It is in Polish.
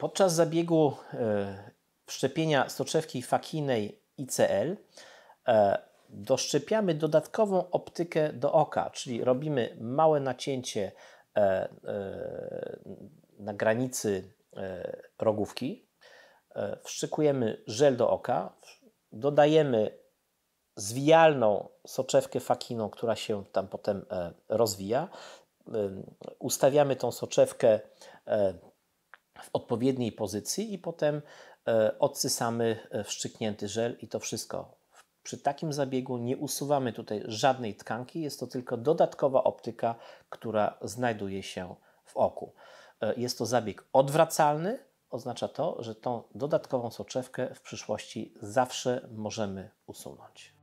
Podczas zabiegu e, wszczepienia soczewki fakinej ICL e, doszczepiamy dodatkową optykę do oka, czyli robimy małe nacięcie e, na granicy rogówki, wszczykujemy żel do oka, dodajemy zwijalną soczewkę fakiną, która się tam potem rozwija, ustawiamy tą soczewkę w odpowiedniej pozycji i potem e, odsysamy e, wstrzyknięty żel i to wszystko. Przy takim zabiegu nie usuwamy tutaj żadnej tkanki, jest to tylko dodatkowa optyka, która znajduje się w oku. E, jest to zabieg odwracalny, oznacza to, że tą dodatkową soczewkę w przyszłości zawsze możemy usunąć.